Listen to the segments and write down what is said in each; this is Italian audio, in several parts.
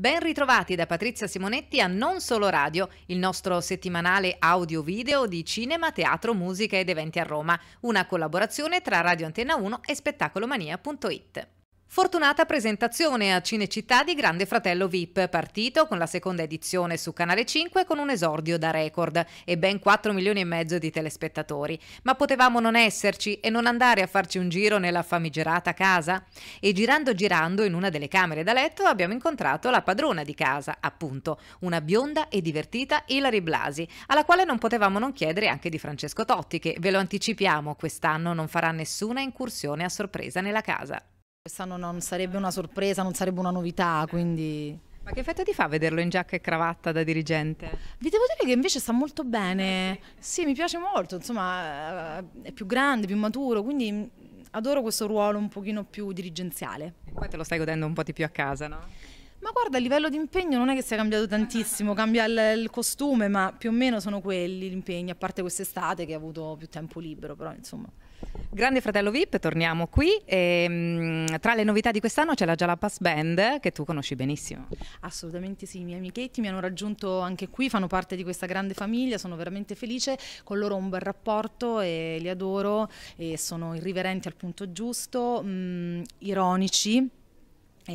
Ben ritrovati da Patrizia Simonetti a Non Solo Radio, il nostro settimanale audio-video di cinema, teatro, musica ed eventi a Roma, una collaborazione tra Radio Antenna 1 e spettacolomania.it. Fortunata presentazione a Cinecittà di Grande Fratello VIP, partito con la seconda edizione su Canale 5 con un esordio da record e ben 4 milioni e mezzo di telespettatori. Ma potevamo non esserci e non andare a farci un giro nella famigerata casa? E girando girando in una delle camere da letto abbiamo incontrato la padrona di casa, appunto, una bionda e divertita Ilari Blasi, alla quale non potevamo non chiedere anche di Francesco Totti che, ve lo anticipiamo, quest'anno non farà nessuna incursione a sorpresa nella casa. Quest'anno non sarebbe una sorpresa, non sarebbe una novità, quindi... Ma che effetto ti fa vederlo in giacca e cravatta da dirigente? Vi devo dire che invece sta molto bene, sì mi piace molto, insomma eh, è più grande, più maturo, quindi adoro questo ruolo un pochino più dirigenziale. E poi te lo stai godendo un po' di più a casa, no? Ma guarda, a livello di impegno non è che sia cambiato tantissimo, cambia il, il costume, ma più o meno sono quelli gli impegni, a parte quest'estate che ho avuto più tempo libero, però insomma... Grande Fratello VIP, torniamo qui. E, ehm, mh, tra le novità di quest'anno c'è la Jalapas Band che tu conosci benissimo. Assolutamente sì, i miei amichetti mi hanno raggiunto anche qui, fanno parte di questa grande famiglia, sono veramente felice, con loro ho un bel rapporto e li adoro e sono irriverenti al punto giusto, mh, mm, ironici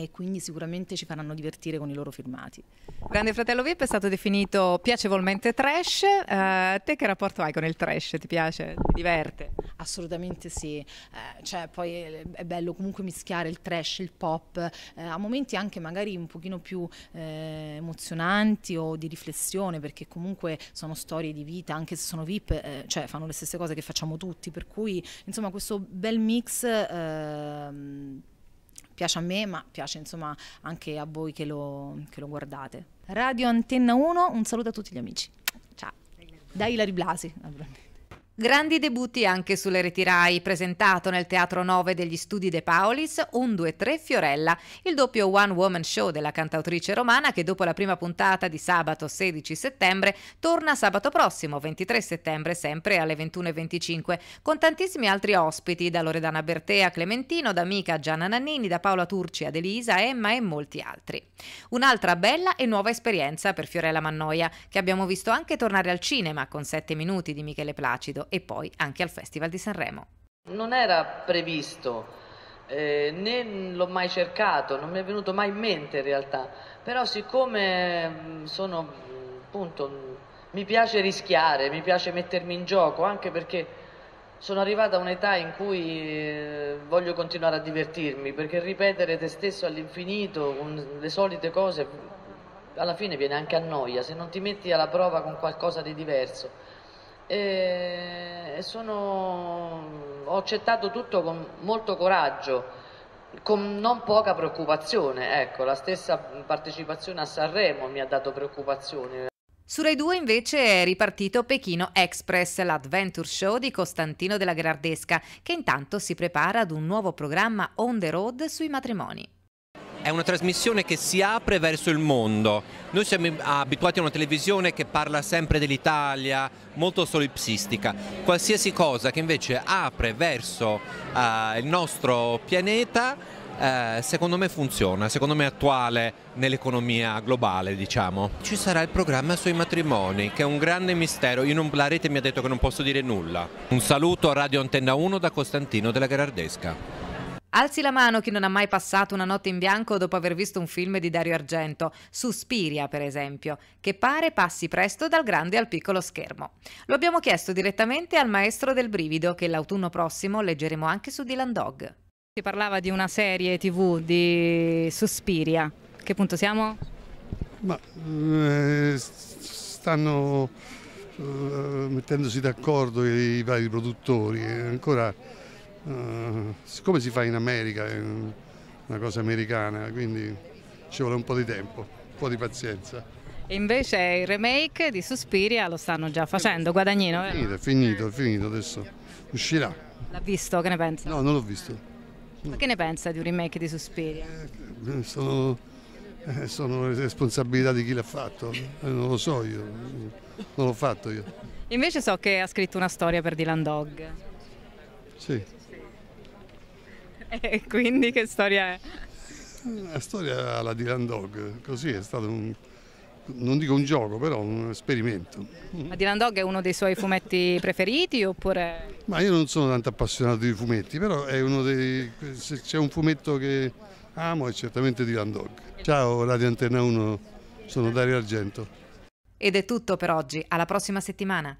e quindi sicuramente ci faranno divertire con i loro filmati. Grande Fratello VIP è stato definito piacevolmente trash, uh, te che rapporto hai con il trash? Ti piace? Ti diverte? Assolutamente sì, eh, cioè, poi è bello comunque mischiare il trash, il pop, eh, a momenti anche magari un pochino più eh, emozionanti o di riflessione perché comunque sono storie di vita, anche se sono VIP, eh, cioè fanno le stesse cose che facciamo tutti, per cui insomma questo bel mix ehm, piace a me ma piace insomma anche a voi che lo, che lo guardate. Radio Antenna 1, un saluto a tutti gli amici. Ciao. Dai Lari Blasi. Grandi debutti anche sulle retirai, presentato nel Teatro 9 degli Studi De Paolis 1, 2, 3 Fiorella, il doppio One Woman Show della cantautrice romana che dopo la prima puntata di sabato 16 settembre torna sabato prossimo 23 settembre sempre alle 21.25 con tantissimi altri ospiti da Loredana Bertea Clementino, da Mica Gianna Nannini, da Paola Turci ad Elisa, Emma e molti altri. Un'altra bella e nuova esperienza per Fiorella Mannoia che abbiamo visto anche tornare al cinema con 7 minuti di Michele Placido e poi anche al Festival di Sanremo. Non era previsto, eh, né l'ho mai cercato, non mi è venuto mai in mente in realtà, però siccome mm, sono mm, appunto mm, mi piace rischiare, mi piace mettermi in gioco, anche perché sono arrivata a un'età in cui eh, voglio continuare a divertirmi, perché ripetere te stesso all'infinito con le solite cose alla fine viene anche a noia, se non ti metti alla prova con qualcosa di diverso eh, sono, ho accettato tutto con molto coraggio, con non poca preoccupazione, ecco, la stessa partecipazione a Sanremo mi ha dato preoccupazione. Su Rai 2 invece è ripartito Pechino Express, l'adventure show di Costantino della Gherardesca, che intanto si prepara ad un nuovo programma on the road sui matrimoni è una trasmissione che si apre verso il mondo. Noi siamo abituati a una televisione che parla sempre dell'Italia, molto solipsistica. Qualsiasi cosa che invece apre verso uh, il nostro pianeta eh, secondo me funziona, secondo me è attuale nell'economia globale, diciamo. Ci sarà il programma sui matrimoni, che è un grande mistero. Non, la rete mi ha detto che non posso dire nulla. Un saluto a Radio Antenna 1 da Costantino della Gherardesca. Alzi la mano chi non ha mai passato una notte in bianco dopo aver visto un film di Dario Argento, Suspiria per esempio, che pare passi presto dal grande al piccolo schermo. Lo abbiamo chiesto direttamente al maestro del brivido che l'autunno prossimo leggeremo anche su Dylan Dog. Si parlava di una serie tv di Suspiria, a che punto siamo? Ma eh, stanno eh, mettendosi d'accordo i, i vari produttori, eh, ancora eh, siccome si fa in America, è una cosa americana, quindi ci vuole un po' di tempo, un po' di pazienza. E Invece il remake di Suspiria lo stanno già facendo, Guadagnino. È finito, è finito, è finito adesso. Uscirà. L'ha visto, che ne pensa? No, non l'ho visto. Ma che ne pensa di un remake di Suspiria? Eh, sono, eh, sono, le responsabilità di chi l'ha fatto, non lo so io, non l'ho fatto io. Invece so che ha scritto una storia per Dylan Dog. Sì. E quindi che storia è? La storia alla Dylan Dog, così è stato un, non dico un gioco, però un esperimento. Ma Dylan Dog è uno dei suoi fumetti preferiti oppure... Ma io non sono tanto appassionato di fumetti, però è uno dei... se c'è un fumetto che amo è certamente Dylan Dog. Ciao Radio Antenna 1, sono Dario Argento. Ed è tutto per oggi, alla prossima settimana.